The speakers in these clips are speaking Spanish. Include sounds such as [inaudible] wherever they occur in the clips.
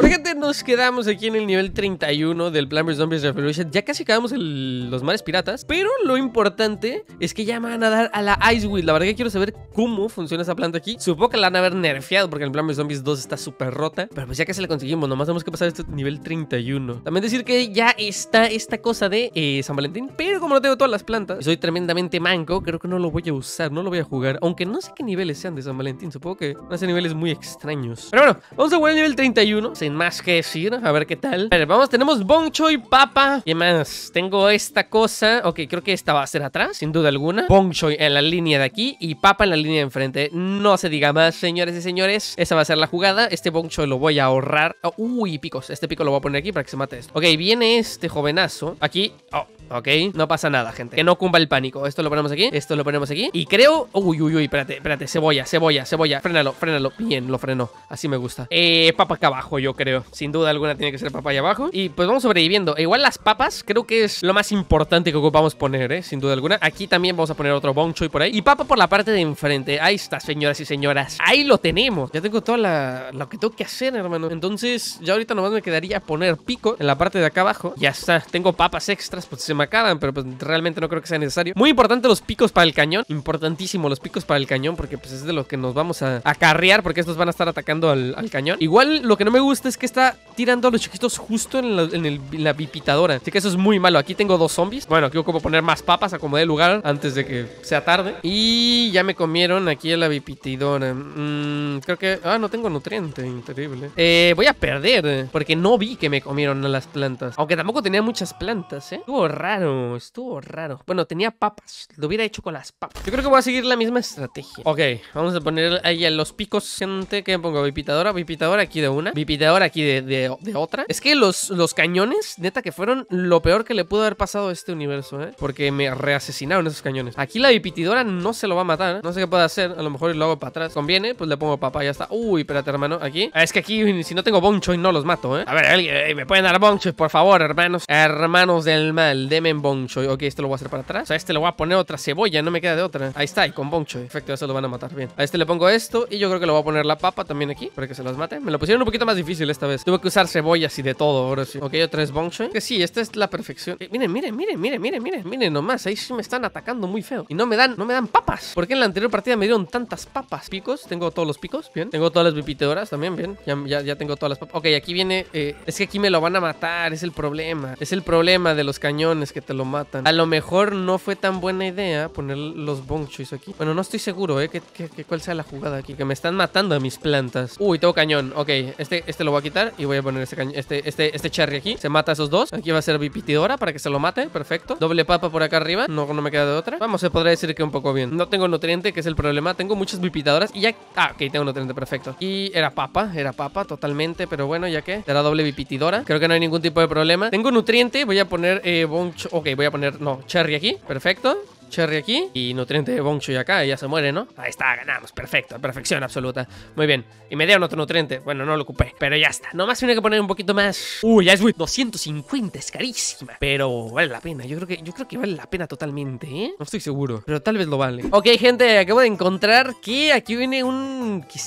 Fíjate, nos quedamos aquí en el nivel 31 del Plan Zombies Revolution. Ya casi acabamos el, los mares piratas, pero lo importante es que ya me van a dar a la Ice Wheel. La verdad que quiero saber cómo funciona esa planta aquí. Supongo que la van a haber nerfeado porque el Plan Zombies 2 está súper rota, pero pues ya casi la conseguimos. Nomás tenemos que pasar este nivel 31. También decir que ya está esta cosa de eh, San Valentín, pero como no tengo todas las plantas, soy tremendamente manco, creo que no lo voy a usar, no lo voy a jugar. Aunque no sé qué niveles sean de San Valentín, supongo que a ser niveles muy extraños. Pero bueno, vamos a jugar el nivel 31. Se más que decir. A ver qué tal. A ver, vamos, tenemos boncho y papa. ¿Qué más? Tengo esta cosa. Ok, creo que esta va a ser atrás, sin duda alguna. Boncho en la línea de aquí y papa en la línea de enfrente. No se diga más, señores y señores. Esa va a ser la jugada. Este boncho lo voy a ahorrar. Oh, uy, picos. Este pico lo voy a poner aquí para que se mate esto. Ok, viene este jovenazo. Aquí. Oh, ¿ok? No pasa nada, gente. Que no cumba el pánico. Esto lo ponemos aquí, esto lo ponemos aquí. Y creo... Uy, uy, uy, espérate, espérate. Cebolla, cebolla, cebolla. Frénalo, frénalo. Bien, lo frenó. Así me gusta. Eh, papa acá abajo, yo creo. Sin duda alguna tiene que ser papa allá abajo. Y pues vamos sobreviviendo. E igual las papas creo que es lo más importante que ocupamos poner, ¿eh? Sin duda alguna. Aquí también vamos a poner otro boncho y por ahí. Y papa por la parte de enfrente. Ahí está, señoras y señoras. Ahí lo tenemos. Ya tengo todo lo que tengo que hacer, hermano. Entonces, ya ahorita nomás me quedaría poner pico en la parte de acá abajo. Ya está. Tengo papas extras, pues se McAdam, pero pues realmente no creo que sea necesario. Muy importante los picos para el cañón, importantísimo los picos para el cañón, porque pues es de los que nos vamos a acarrear, porque estos van a estar atacando al, cañón. Igual lo que no me gusta es que está tirando a los chiquitos justo en la, bipitadora, así que eso es muy malo. Aquí tengo dos zombies, bueno, aquí como poner más papas, acomodé el lugar antes de que sea tarde. Y ya me comieron aquí en la bipitidora. Mm, creo que... Ah, no tengo nutriente, increíble. Eh, voy a perder, porque no vi que me comieron las plantas. Aunque tampoco tenía muchas plantas, ¿eh? Estuvo raro raro, estuvo raro. Bueno, tenía papas, lo hubiera hecho con las papas. Yo creo que voy a seguir la misma estrategia. Ok, vamos a poner ahí a los picos, gente, que pongo bipitadora, bipitadora aquí de una, bipitadora aquí de, de, otra. Es que los, los cañones, neta, que fueron lo peor que le pudo haber pasado a este universo, ¿eh? Porque me reasesinaron esos cañones. Aquí la bipitidora no se lo va a matar, ¿eh? No sé qué puede hacer, a lo mejor lo hago para atrás. Conviene, pues le pongo papá, ya está. Uy, espérate, hermano, aquí. Ah, es que aquí, si no tengo boncho y no los mato, ¿eh? A ver, alguien eh, me pueden dar bonchos por favor, hermanos. Hermanos del mal, Demen Bong Choy. Ok, este lo voy a hacer para atrás. A este le voy a poner otra cebolla, no me queda de otra. Ahí está, y con boncho, efecto, Perfecto, eso lo van a matar. Bien. A este le pongo esto y yo creo que le voy a poner la papa también aquí para que se las mate. Me lo pusieron un poquito más difícil esta vez. Tuve que usar cebollas y de todo, ahora sí. Ok, otra es Que sí, esta es la perfección. Eh, miren, miren, miren, miren, miren, miren, miren nomás. Ahí sí me están atacando muy feo. Y no me dan, no me dan papas. Porque en la anterior partida me dieron tantas papas. Picos, tengo todos los picos, bien. Tengo todas las bipiteoras también, bien. Ya, tengo todas las papas. Ok, aquí viene... Eh, es que aquí me lo van a matar, es el problema. Es el problema de los cañones que te lo matan. A lo mejor no fue tan buena idea poner los bonchos aquí. Bueno, no estoy seguro, ¿eh? Que, cuál sea la jugada aquí. Que me están matando a mis plantas. Uy, tengo cañón. Ok, este, este lo voy a quitar y voy a poner este, cañón, este, este, este cherry aquí. Se mata a esos dos. Aquí va a ser bipitidora para que se lo mate. Perfecto. Doble papa por acá arriba. No, no me queda de otra. Vamos, se podría decir que un poco bien. No tengo nutriente, que es el problema. Tengo muchas bipitadoras y ya... Ah, ok, tengo nutriente, perfecto. Y era papa, era papa totalmente, pero bueno, ya que... Era doble bipitidora. Creo que no hay ningún tipo de problema. Tengo nutriente, voy a poner eh, Ok, voy a poner... No, Cherry aquí, perfecto Cherry aquí y nutriente de y acá y ya se muere, ¿no? Ahí está, ganamos, perfecto, perfección absoluta. Muy bien, y me dieron otro nutriente, bueno, no lo ocupé, pero ya está. Nomás tiene que poner un poquito más... Uy, ya es 250, es carísima, pero vale la pena, yo creo que, yo creo que vale la pena totalmente, ¿eh? No estoy seguro, pero tal vez lo vale. Ok, gente, acabo de encontrar que aquí viene un... ¿Qué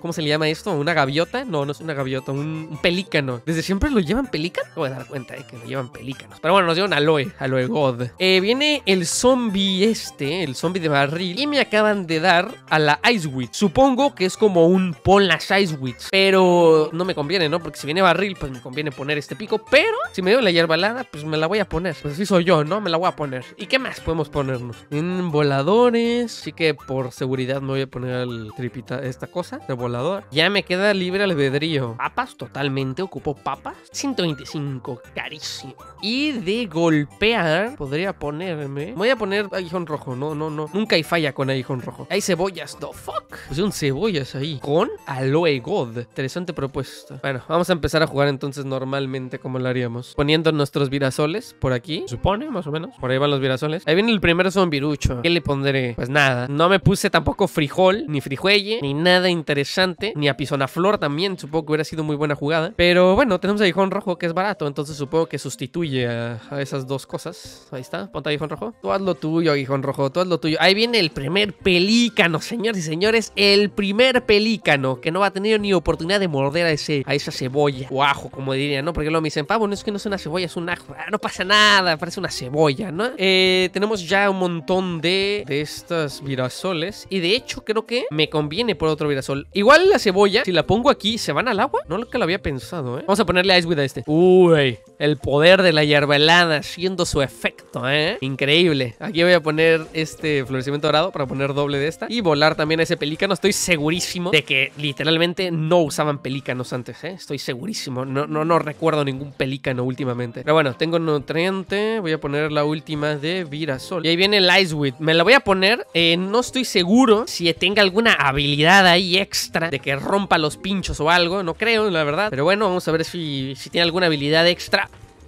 ¿Cómo se le llama esto? ¿Una gaviota? No, no es una gaviota, un, pelícano. ¿Desde siempre lo llevan pelícano? Voy a dar cuenta, ¿eh? Que lo llevan pelícanos. Pero bueno, nos un aloe, aloe god. Eh, viene el zombie este, el zombie de barril, y me acaban de dar a la Ice Witch. Supongo que es como un pon las Ice Witch, pero no me conviene, ¿no? Porque si viene barril, pues me conviene poner este pico, pero si me dio la hierba alada, pues me la voy a poner. Pues así soy yo, ¿no? Me la voy a poner. ¿Y qué más podemos ponernos? En voladores, así que por seguridad me voy a poner el tripita esta cosa de volador. Ya me queda libre albedrío. Papas, totalmente, ocupo papas. 125, carísimo. Y de golpear, podría ponerme... Voy a poner aguijón rojo. No, no, no. Nunca hay falla con aguijón rojo. Hay cebollas, the fuck. un pues cebollas ahí. Con aloe god. Interesante propuesta. Bueno, vamos a empezar a jugar entonces normalmente como lo haríamos. Poniendo nuestros virasoles por aquí. Supone, más o menos. Por ahí van los virasoles. Ahí viene el primer zombirucho. ¿Qué le pondré? Pues nada. No me puse tampoco frijol, ni frijuelle, ni nada interesante. Ni flor también. Supongo que hubiera sido muy buena jugada. Pero bueno, tenemos aguijón rojo que es barato. Entonces supongo que sustituye a, esas dos cosas. Ahí está. Ponte aguijón rojo. Tú hazlo tú tuyo, aguijón rojo, todo es lo tuyo. Ahí viene el primer pelícano, señores y señores. El primer pelícano que no va a tener ni oportunidad de morder a, ese, a esa cebolla o ajo, como diría, ¿no? Porque luego me dicen, Pavo, no es que no es una cebolla, es un ajo. Ah, no pasa nada, parece una cebolla, ¿no? Eh, tenemos ya un montón de, de estas virasoles. Y de hecho, creo que me conviene por otro virasol. Igual la cebolla, si la pongo aquí, ¿se van al agua? No lo que lo había pensado, ¿eh? Vamos a ponerle Ice With a este. Uy. El poder de la helada haciendo su efecto, ¿eh? Increíble. Aquí voy a poner este florecimiento dorado para poner doble de esta. Y volar también a ese pelícano. Estoy segurísimo de que literalmente no usaban pelícanos antes, ¿eh? Estoy segurísimo. No, no, no recuerdo ningún pelícano últimamente. Pero bueno, tengo nutriente. Voy a poner la última de Virasol. Y ahí viene el Iceweed. Me la voy a poner. Eh, no estoy seguro si tenga alguna habilidad ahí extra de que rompa los pinchos o algo. No creo, la verdad. Pero bueno, vamos a ver si, si tiene alguna habilidad extra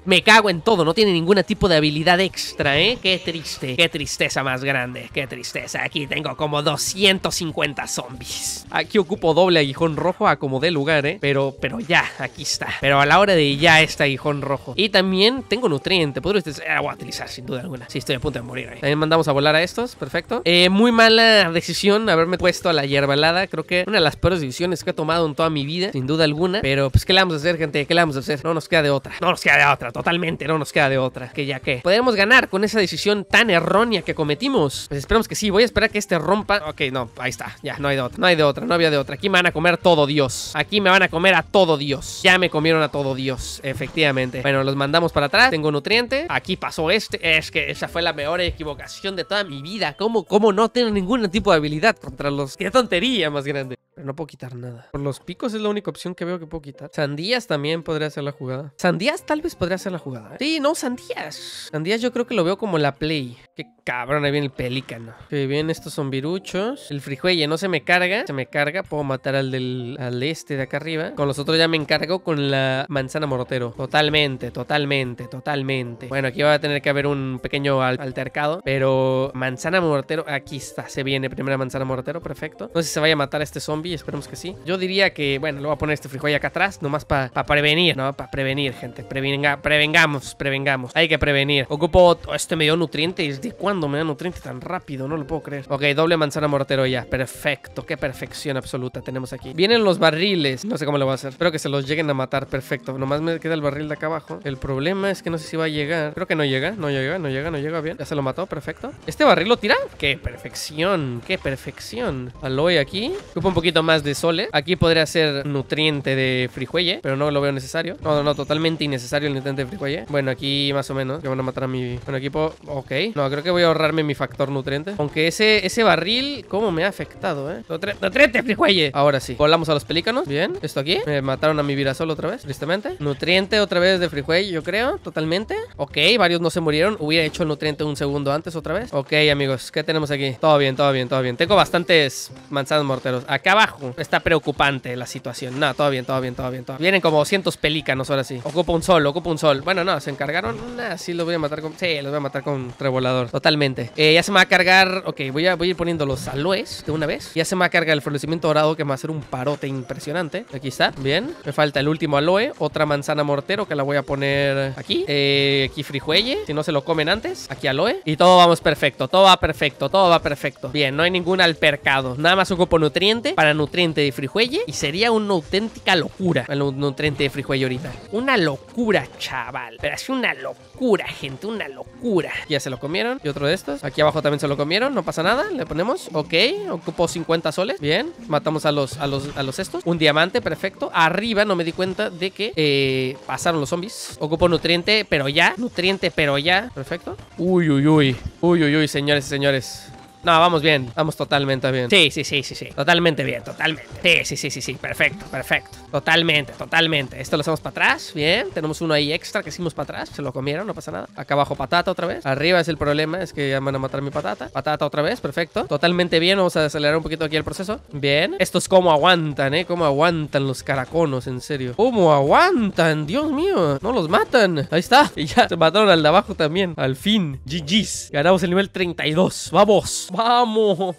me cago en todo, no tiene ningún tipo de habilidad extra, ¿eh? Qué triste, qué tristeza más grande, qué tristeza. Aquí tengo como 250 zombies. Aquí ocupo doble aguijón rojo, a acomodé lugar, ¿eh? Pero, pero ya, aquí está. Pero a la hora de ya está aguijón rojo. Y también tengo nutriente, podría usted... Ah, utilizar sin duda alguna. Sí, estoy a punto de morir ahí. ¿eh? También mandamos a volar a estos, perfecto. Eh, muy mala decisión haberme puesto a la hierbalada, creo que una de las peores decisiones que he tomado en toda mi vida, sin duda alguna. Pero pues, ¿qué le vamos a hacer, gente? ¿Qué le vamos a hacer? No nos queda de otra. No nos queda de otra, totalmente, no nos queda de otra. Que ya que podemos ganar con esa decisión tan errónea que cometimos. Pues esperemos que sí, voy a esperar que este rompa. Ok, no, ahí está, ya, no hay de otra, no hay de otra, no había de otra. Aquí me van a comer todo Dios. Aquí me van a comer a todo Dios. Ya me comieron a todo Dios, efectivamente. Bueno, los mandamos para atrás, tengo nutriente. Aquí pasó este, es que esa fue la mejor equivocación de toda mi vida. ¿Cómo, cómo no tener ningún tipo de habilidad contra los... ¡Qué tontería más grande! Pero no puedo quitar nada. Por los picos es la única opción que veo que puedo quitar. Sandías también podría ser la jugada. Sandías tal vez podría hacer la jugada. ¿eh? Sí, no, Sandías. Sandías yo creo que lo veo como la play. Qué cabrón, ahí viene el pelícano. Que bien, estos zombiruchos. El frijuelle no se me carga. Se me carga. Puedo matar al al este de acá arriba. Con los otros ya me encargo con la manzana mortero. Totalmente, totalmente, totalmente. Bueno, aquí va a tener que haber un pequeño altercado. Pero manzana mortero. Aquí está. Se viene primera manzana mortero. Perfecto. No sé si se vaya a matar a este zombie. Esperemos que sí. Yo diría que, bueno, lo voy a poner este frijolle acá atrás. Nomás para prevenir, ¿no? Para prevenir, gente. Prevenga, prevengamos, prevengamos. Hay que prevenir. Ocupo. Este medio dio nutrientes cuando cuándo me da nutriente tan rápido? No lo puedo creer. Ok, doble manzana mortero ya. Perfecto. Qué perfección absoluta tenemos aquí. Vienen los barriles. No sé cómo lo voy a hacer. Espero que se los lleguen a matar. Perfecto. Nomás me queda el barril de acá abajo. El problema es que no sé si va a llegar. Creo que no llega. No llega, no llega, no llega bien. Ya se lo mató. Perfecto. ¿Este barril lo tira? Qué perfección. Qué perfección. Aloy aquí. Ocupa un poquito más de sole. Aquí podría ser nutriente de frijuelle, pero no lo veo necesario. No, no, no. Totalmente innecesario el nutriente de frijuelle. Bueno, aquí más o menos. Que van a matar a mi... Bueno, equipo... Ok. No, creo creo que voy a ahorrarme mi factor nutriente. Aunque ese, ese barril, cómo me ha afectado, ¿eh? ¡Nutriente, frijuelle! [laughs] Ahora sí, volamos a los pelícanos. Bien, esto aquí. Me mataron a mi virasol otra vez, tristemente. Nutriente otra vez de frijuelle, yo creo, totalmente. Ok, varios no se murieron. Hubiera hecho nutriente un segundo antes otra vez. Ok, amigos, ¿qué tenemos aquí? Todo bien, todo bien, todo bien. Tengo bastantes manzanas morteros. Acá abajo está preocupante la situación. No, todo bien, todo bien, todo bien, Vienen como 200 pelícanos ahora sí. Ocupa un sol, ocupa un sol. Bueno, no, se encargaron. Así los voy a matar con... Sí, los voy a matar con trebolador. Totalmente. Eh, ya se me va a cargar. Ok, voy a, ir poniendo los aloes de una vez. Ya se me va a cargar el florecimiento dorado que me va a hacer un parote impresionante. Aquí está. Bien. Me falta el último aloe. Otra manzana mortero que la voy a poner aquí. Eh, aquí frijuelle. Si no se lo comen antes. Aquí aloe. Y todo vamos perfecto. Todo va perfecto. Todo va perfecto. Bien, no hay ningún alpercado. Nada más un copo nutriente para nutriente de frijuelle. Y sería una auténtica locura el nutriente de frijuelle ahorita. Una locura, chaval. Pero es una locura, gente. Una locura. Ya se lo comieron. Y otro de estos. Aquí abajo también se lo comieron. No pasa nada. Le ponemos. Ok. Ocupo 50 soles. Bien. Matamos a los, a los, a los estos. Un diamante. Perfecto. Arriba no me di cuenta de que eh, pasaron los zombies. Ocupo nutriente, pero ya. Nutriente, pero ya. Perfecto. Uy, uy, uy. Uy, uy, uy, señores y señores. No, vamos bien, vamos totalmente bien. Sí, sí, sí, sí, sí. Totalmente bien, totalmente. Sí, sí, sí, sí, sí. Perfecto, perfecto. Totalmente, totalmente. Esto lo hacemos para atrás, bien. Tenemos uno ahí extra que hicimos para atrás. Se lo comieron, no pasa nada. Acá abajo patata otra vez. Arriba es el problema, es que ya van a matar mi patata. Patata otra vez, perfecto. Totalmente bien, vamos a acelerar un poquito aquí el proceso. Bien. Esto es como aguantan, ¿eh? Cómo aguantan los caraconos, en serio. ¿Cómo aguantan? Dios mío. No los matan. Ahí está. [laughs] Y ya se mataron al de abajo también. Al fin. GG's. Ganamos el nivel 32. Vamos. Vamos, vamos.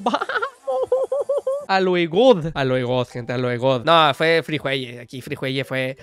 A lo egod. A lo gente, a lo No, fue Frijuelle. Aquí Frijuelle fue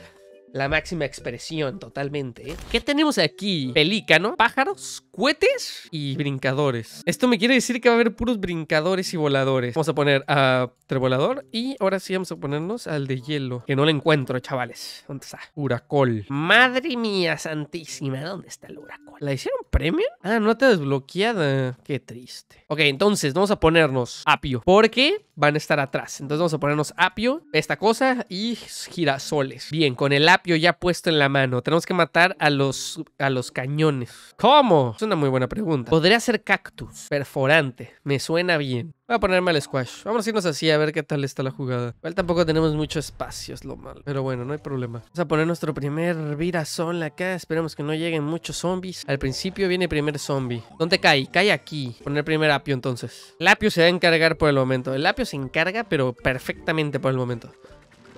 la máxima expresión totalmente. ¿Qué tenemos aquí? Pelícano, pájaros, cohetes y brincadores. Esto me quiere decir que va a haber puros brincadores y voladores. Vamos a poner a Trebolador y ahora sí vamos a ponernos al de hielo. Que no lo encuentro, chavales. ¿Dónde está? Huracol. Madre mía santísima, ¿dónde está el huracol? La hicieron ¿Premio? Ah, te desbloqueada. Qué triste. Ok, entonces vamos a ponernos apio. Porque van a estar atrás. Entonces vamos a ponernos apio, esta cosa y girasoles. Bien, con el apio ya puesto en la mano. Tenemos que matar a los, a los cañones. ¿Cómo? Es una muy buena pregunta. Podría ser cactus, perforante. Me suena bien. Voy a ponerme al squash. Vamos a irnos así a ver qué tal está la jugada. Igual tampoco tenemos mucho espacio, es lo malo. Pero bueno, no hay problema. Vamos a poner nuestro primer virazón acá. Esperemos que no lleguen muchos zombies. Al principio viene el primer zombie. ¿Dónde cae? Cae aquí. Poner primer apio entonces. El apio se va a encargar por el momento. El apio se encarga, pero perfectamente por el momento.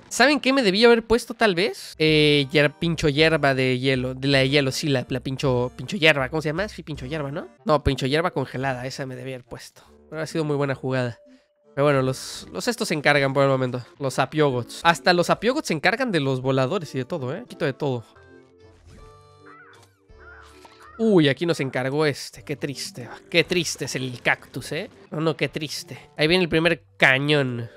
¿Saben qué me debía haber puesto tal vez? Eh, pincho hierba de hielo. De la de hielo, sí, la, pincho, pincho hierba. ¿Cómo se llama? Sí, pincho hierba, ¿no? No, pincho hierba congelada. Esa me debía haber puesto. Pero ha sido muy buena jugada. Pero bueno, los, los estos se encargan por el momento. Los apiogots. Hasta los apiogots se encargan de los voladores y de todo, ¿eh? Quito de todo. Uy, aquí nos encargó este. Qué triste. Qué triste es el cactus, ¿eh? No, no, qué triste. Ahí viene el primer cañón.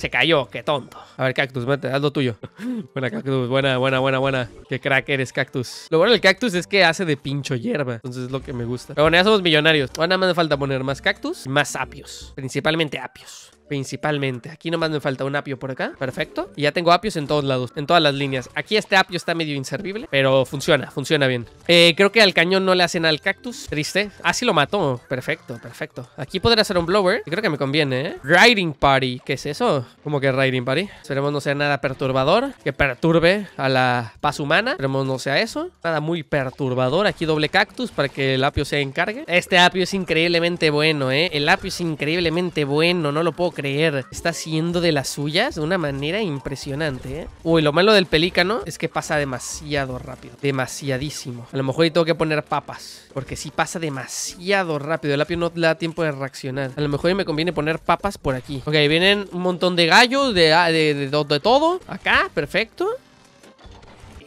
Se cayó, qué tonto. A ver, Cactus, haz lo tuyo. [laughs] Buena, Cactus, buena, buena, buena, buena. Qué crack eres, Cactus. Lo bueno del Cactus es que hace de pincho hierba. Entonces es lo que me gusta. Pero bueno, ya somos millonarios. Ahora nada más me falta poner más Cactus y más apios. Principalmente apios principalmente. Aquí nomás me falta un apio por acá. Perfecto. Y ya tengo apios en todos lados, en todas las líneas. Aquí este apio está medio inservible, pero funciona, funciona bien. Eh, creo que al cañón no le hacen al cactus. Triste. Ah, sí lo mató. Perfecto, perfecto. Aquí podría hacer un blower. Creo que me conviene, ¿eh? Riding Party. ¿Qué es eso? ¿Cómo que Riding Party? Esperemos no sea nada perturbador, que perturbe a la paz humana. Esperemos no sea eso. Nada muy perturbador. Aquí doble cactus para que el apio se encargue. Este apio es increíblemente bueno, ¿eh? El apio es increíblemente bueno. No lo puedo creer creer. Está haciendo de las suyas de una manera impresionante. ¿eh? Uy, lo malo del pelícano es que pasa demasiado rápido. Demasiadísimo. A lo mejor y tengo que poner papas. Porque si pasa demasiado rápido. El apio no le da tiempo de reaccionar. A lo mejor y me conviene poner papas por aquí. Ok, vienen un montón de gallos, de, de todo. Acá, perfecto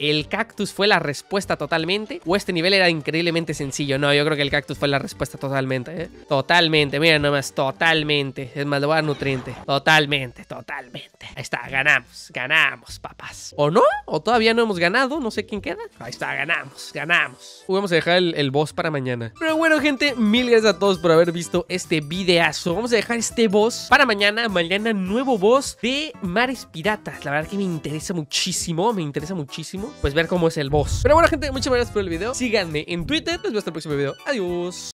el cactus fue la respuesta totalmente o este nivel era increíblemente sencillo. No, yo creo que el cactus fue la respuesta totalmente. ¿eh? Totalmente, mira nomás, totalmente. Es más, lo voy a nutriente. Totalmente, totalmente. Ahí está, ganamos, ganamos, papás. ¿O no? ¿O todavía no hemos ganado? No sé quién queda. Ahí está, ganamos, ganamos. vamos a dejar el, el boss para mañana. Pero bueno, gente, mil gracias a todos por haber visto este videazo. Vamos a dejar este boss para mañana. Mañana nuevo boss de Mares Piratas. La verdad que me interesa muchísimo, me interesa muchísimo pues ver cómo es el boss. Pero bueno, gente, muchas gracias por el video. Síganme en Twitter. Nos vemos hasta el próximo video. Adiós.